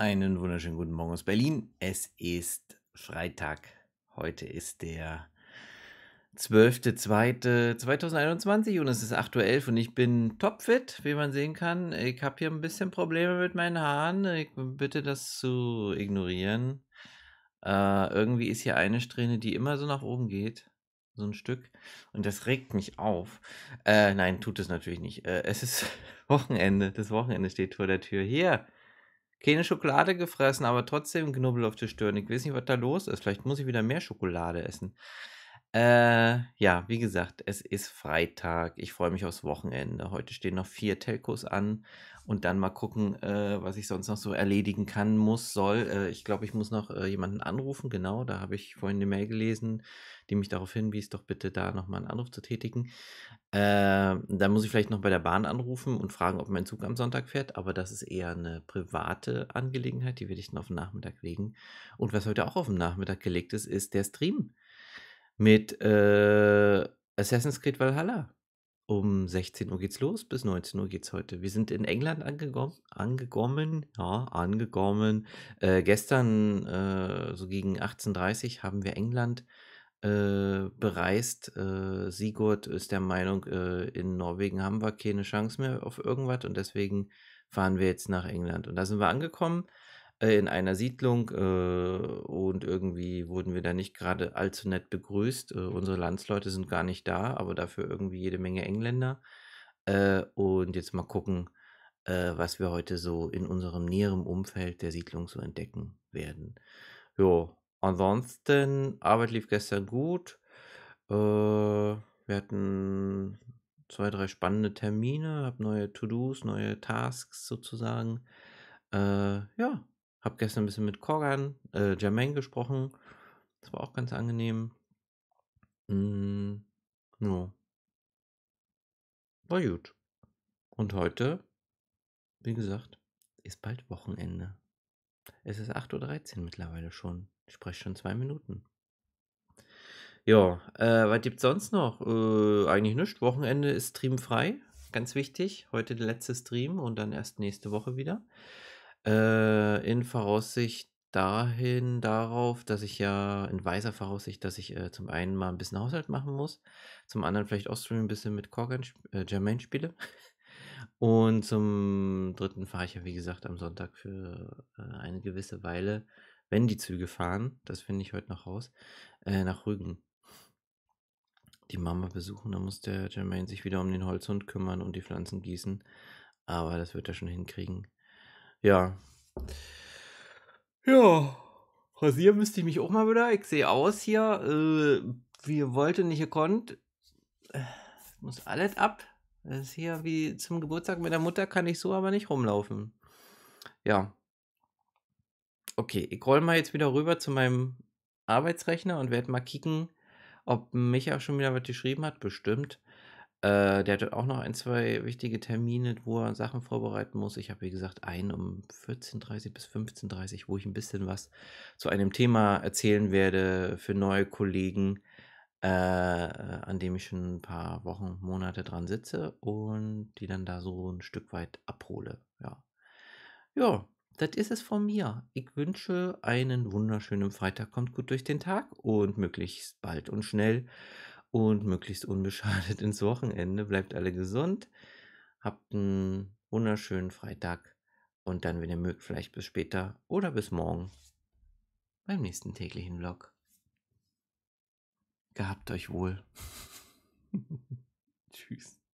Einen wunderschönen guten Morgen aus Berlin. Es ist Freitag. Heute ist der 12.02.2021 und es ist 8.11 Uhr und ich bin topfit, wie man sehen kann. Ich habe hier ein bisschen Probleme mit meinen Haaren. Ich bitte das zu ignorieren. Äh, irgendwie ist hier eine Strähne, die immer so nach oben geht. So ein Stück. Und das regt mich auf. Äh, nein, tut es natürlich nicht. Äh, es ist Wochenende. Das Wochenende steht vor der Tür. Hier keine Schokolade gefressen, aber trotzdem Knubbel auf der Stirn. Ich weiß nicht, was da los ist. Vielleicht muss ich wieder mehr Schokolade essen. Äh, ja, wie gesagt, es ist Freitag. Ich freue mich aufs Wochenende. Heute stehen noch vier Telcos an und dann mal gucken, äh, was ich sonst noch so erledigen kann, muss, soll. Äh, ich glaube, ich muss noch äh, jemanden anrufen. Genau, da habe ich vorhin eine Mail gelesen, die mich darauf hinwies, doch bitte da nochmal einen Anruf zu tätigen. Äh, dann muss ich vielleicht noch bei der Bahn anrufen und fragen, ob mein Zug am Sonntag fährt. Aber das ist eher eine private Angelegenheit. Die werde ich dann auf den Nachmittag legen. Und was heute auch auf den Nachmittag gelegt ist, ist der Stream mit äh, Assassin's Creed Valhalla. Um 16 Uhr geht's los, bis 19 Uhr geht's heute. Wir sind in England angekommen, angekommen, ja, angekommen. Äh, gestern, äh, so gegen 18.30 Uhr, haben wir England äh, bereist. Äh, Sigurd ist der Meinung, äh, in Norwegen haben wir keine Chance mehr auf irgendwas und deswegen fahren wir jetzt nach England. Und da sind wir angekommen äh, in einer Siedlung äh, und irgendwie wurden wir da nicht gerade allzu nett begrüßt. Äh, unsere Landsleute sind gar nicht da, aber dafür irgendwie jede Menge Engländer. Äh, und jetzt mal gucken, äh, was wir heute so in unserem näheren Umfeld der Siedlung so entdecken werden. Jo, ansonsten, Arbeit lief gestern gut. wir hatten zwei, drei spannende Termine, habe neue To-Dos, neue Tasks sozusagen. Äh, ja, habe gestern ein bisschen mit Korgan, äh, Jermaine gesprochen. Das war auch ganz angenehm. Mm, ja. War gut. Und heute, wie gesagt, ist bald Wochenende. Es ist 8.13 Uhr mittlerweile schon. Ich spreche schon zwei Minuten. Ja, äh, was gibt's sonst noch? Äh, eigentlich nichts. Wochenende ist streamfrei. Ganz wichtig. Heute der letzte Stream und dann erst nächste Woche wieder. Äh, in Voraussicht dahin darauf, dass ich ja in weiser Voraussicht, dass ich äh, zum einen mal ein bisschen Haushalt machen muss, zum anderen vielleicht auch streamen ein bisschen mit Corgan, äh, Germain spiele. Und zum dritten fahre ich ja, wie gesagt, am Sonntag für äh, eine gewisse Weile, wenn die Züge fahren, das finde ich heute noch raus, äh, nach Rügen. Die Mama besuchen, da muss der Germain sich wieder um den Holzhund kümmern und die Pflanzen gießen. Aber das wird er schon hinkriegen. Ja. Ja. Rasieren müsste ich mich auch mal wieder. Ich sehe aus hier. Äh, wir wollten nicht gekonnt. Äh, muss alles ab. Das ist hier wie zum Geburtstag mit der Mutter, kann ich so aber nicht rumlaufen. Ja. Okay, ich roll mal jetzt wieder rüber zu meinem Arbeitsrechner und werde mal kicken, ob Micha schon wieder was geschrieben hat. Bestimmt. Äh, der hatte auch noch ein, zwei wichtige Termine, wo er Sachen vorbereiten muss. Ich habe, wie gesagt, einen um 14.30 bis 15.30 wo ich ein bisschen was zu einem Thema erzählen werde für neue Kollegen, äh, an dem ich schon ein paar Wochen, Monate dran sitze und die dann da so ein Stück weit abhole. Ja, ja das ist es von mir. Ich wünsche einen wunderschönen Freitag. Kommt gut durch den Tag und möglichst bald und schnell und möglichst unbeschadet ins Wochenende. Bleibt alle gesund. Habt einen wunderschönen Freitag und dann, wenn ihr mögt, vielleicht bis später oder bis morgen beim nächsten täglichen Vlog. Gehabt euch wohl. Tschüss.